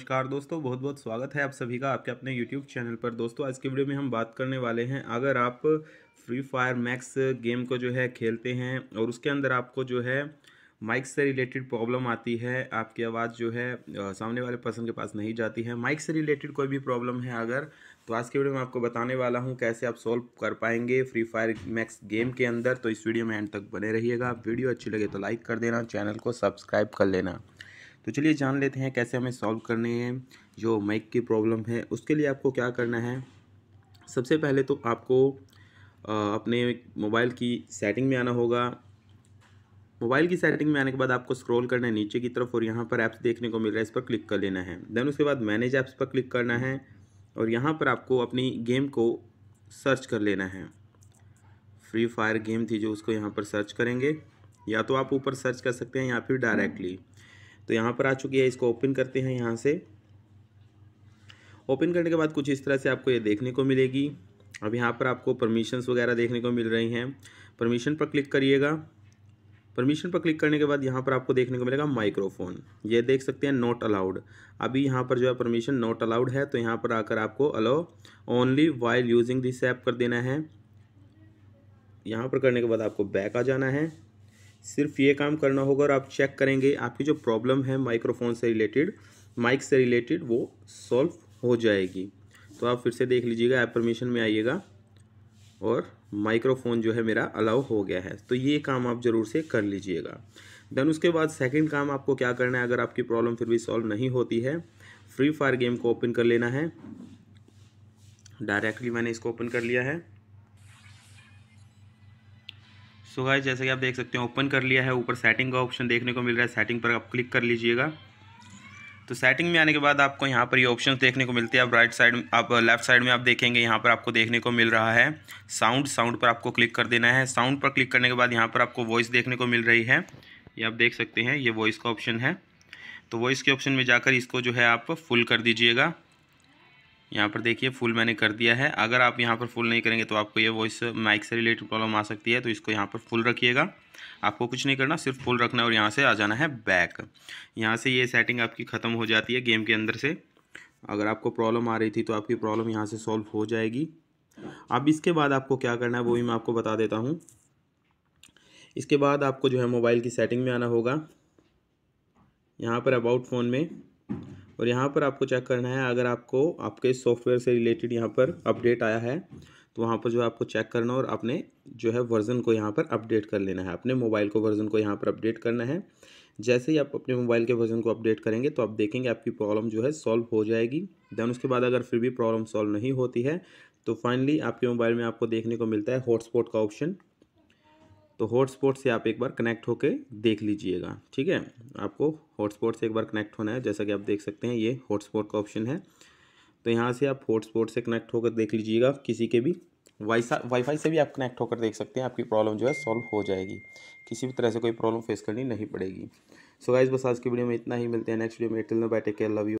नमस्कार दोस्तों बहुत बहुत स्वागत है आप सभी का आपके अपने यूट्यूब चैनल पर दोस्तों आज के वीडियो में हम बात करने वाले हैं अगर आप फ्री फायर मैक्स गेम को जो है खेलते हैं और उसके अंदर आपको जो है माइक से रिलेटेड प्रॉब्लम आती है आपकी आवाज़ जो है सामने वाले पर्सन के पास नहीं जाती है माइक से रिलेटेड कोई भी प्रॉब्लम है अगर तो आज के वीडियो में आपको बताने वाला हूँ कैसे आप सॉल्व कर पाएंगे फ्री फायर मैक्स गेम के अंदर तो इस वीडियो में एंड तक बने रहिएगा वीडियो अच्छी लगे तो लाइक कर देना चैनल को सब्सक्राइब कर लेना तो चलिए जान लेते हैं कैसे हमें सॉल्व करने हैं जो माइक की प्रॉब्लम है उसके लिए आपको क्या करना है सबसे पहले तो आपको अपने मोबाइल की सेटिंग में आना होगा मोबाइल की सेटिंग में आने के बाद आपको स्क्रॉल करना है नीचे की तरफ और यहाँ पर ऐप्स देखने को मिल रहा है इस पर क्लिक कर लेना है देन उसके बाद मैनेज ऐप्स पर क्लिक करना है और यहाँ पर आपको अपनी गेम को सर्च कर लेना है फ्री फायर गेम थी जो उसको यहाँ पर सर्च करेंगे या तो आप ऊपर सर्च कर सकते हैं या फिर डायरेक्टली तो यहाँ पर आ चुकी है इसको ओपन करते हैं यहाँ से ओपन करने के बाद कुछ इस तरह से आपको ये देखने को मिलेगी अब यहाँ पर आपको परमिशंस वगैरह देखने को मिल रही हैं परमिशन पर क्लिक करिएगा परमिशन पर क्लिक करने के बाद यहाँ पर आपको देखने को मिलेगा माइक्रोफोन ये देख सकते हैं नॉट अलाउड अभी यहाँ पर जो है परमिशन नॉट अलाउड है तो यहाँ पर आकर आपको allow only while using this app कर देना है यहाँ पर करने के बाद आपको बैक आ जाना है सिर्फ ये काम करना होगा और आप चेक करेंगे आपकी जो प्रॉब्लम है माइक्रोफोन से रिलेटेड माइक से रिलेटेड वो सॉल्व हो जाएगी तो आप फिर से देख लीजिएगा ऐप परमिशन में आइएगा और माइक्रोफोन जो है मेरा अलाउ हो गया है तो ये काम आप ज़रूर से कर लीजिएगा देन उसके बाद सेकंड काम आपको क्या करना है अगर आपकी प्रॉब्लम फिर भी सॉल्व नहीं होती है फ्री फायर गेम को ओपन कर लेना है डायरेक्टली मैंने इसको ओपन कर लिया है सो गाइस जैसे कि आप देख सकते हैं ओपन कर लिया है ऊपर सेटिंग का ऑप्शन देखने को मिल रहा है सेटिंग पर आप क्लिक कर लीजिएगा तो सेटिंग में आने के बाद आपको यहाँ पर ये यह ऑप्शन देखने को मिलते हैं आप राइट साइड आप लेफ्ट साइड में आप देखेंगे यहाँ पर आपको देखने को मिल रहा है साउंड साउंड पर आपको क्लिक कर देना है साउंड पर क्लिक करने के बाद यहाँ पर आपको वॉइस देखने को मिल रही है ये आप देख सकते हैं ये वॉइस का ऑप्शन है तो वॉइस के ऑप्शन में जाकर इसको जो है आप फुल कर दीजिएगा यहाँ पर देखिए फुल मैंने कर दिया है अगर आप यहाँ पर फुल नहीं करेंगे तो आपको ये वॉइस माइक से रिलेटेड प्रॉब्लम आ सकती है तो इसको यहाँ पर फुल रखिएगा आपको कुछ नहीं करना सिर्फ फुल रखना है और यहाँ से आ जाना है बैक यहाँ से ये सेटिंग आपकी ख़त्म हो जाती है गेम के अंदर से अगर आपको प्रॉब्लम आ रही थी तो आपकी प्रॉब्लम यहाँ से सॉल्व हो जाएगी अब इसके बाद आपको क्या करना है वो भी मैं आपको बता देता हूँ इसके बाद आपको जो है मोबाइल की सेटिंग में आना होगा यहाँ पर अबाउट फ़ोन में और यहाँ पर आपको चेक करना है अगर आपको आपके सॉफ्टवेयर से रिलेटेड यहाँ पर अपडेट आया है तो वहाँ पर जो है आपको चेक करना और अपने जो है वर्ज़न को यहाँ पर अपडेट कर लेना है अपने मोबाइल को वर्ज़न को यहाँ पर अपडेट करना है जैसे ही आप अपने मोबाइल के वर्जन को अपडेट करेंगे तो आप देखेंगे आपकी प्रॉब्लम जो है सॉल्व हो जाएगी दैन उसके बाद अगर फिर भी प्रॉब्लम सॉल्व नहीं होती है तो फाइनली आपके मोबाइल में आपको देखने को मिलता है हॉटस्पॉट का ऑप्शन तो हॉटस्पॉट से आप एक बार कनेक्ट होकर देख लीजिएगा ठीक है आपको हॉटस्पॉट से एक बार कनेक्ट होना है जैसा कि आप देख सकते हैं ये हॉटस्पॉट का ऑप्शन है तो यहाँ से आप हॉटस्पॉट से कनेक्ट होकर देख लीजिएगा किसी के भी वाईसा वाईफाई से भी आप कनेक्ट होकर देख सकते हैं आपकी प्रॉब्लम जो है सॉल्व हो जाएगी किसी भी तरह से कोई प्रॉब्लम फेस करनी नहीं पड़ेगी सो so गाइज बस आज की वीडियो में इतना ही मिलते हैं नेक्स्ट वीडियो में टिल नो बैटे के लव यू